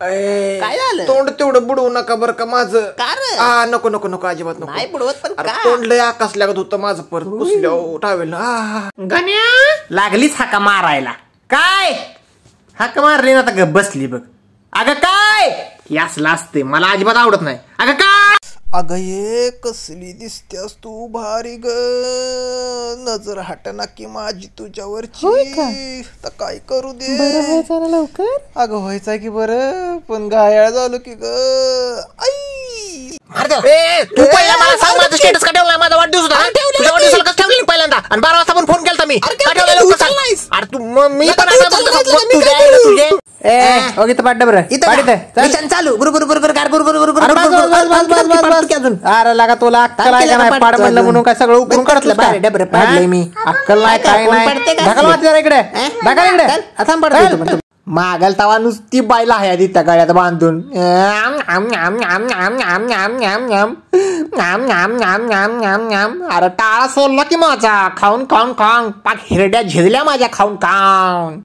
काय झालं तोंड तेवढं बुडवू नका बर का माझं हा नको नको नको अजिबात नको बुडवत पण तोंड लय आकाश लागत होतं माझं परत पुसल्यावर टावेल गण्या लागलीच हाका मारायला काय हाका मारली ना आता बसली बघ अग काय यास असलं मला अजिबात आवडत नाही अग काय अग ये कसली दिसतेस तू भारी ग नजर ना की माझी तुझ्यावरची तर काय करू दे लवकर अगं व्हायचं की बरं पण घायाळ झालो की ग तू पहिला मला सांग माझा स्टेटस का माझा वाढदिवस पहिल्यांदा आणि बारा वाजता पण फोन मी पण म्हणजे ओके चालू लागा तुला म्हणलं म्हणून काय सगळं इकडे मागल तवा नुसती बायला आहे आधी त्या गळ्यात बांधून अरे टाळा सोडला की माझा खाऊन खाऊन खाऊन पाक हिरड्या झिरल्या माझ्या खाऊन खाऊन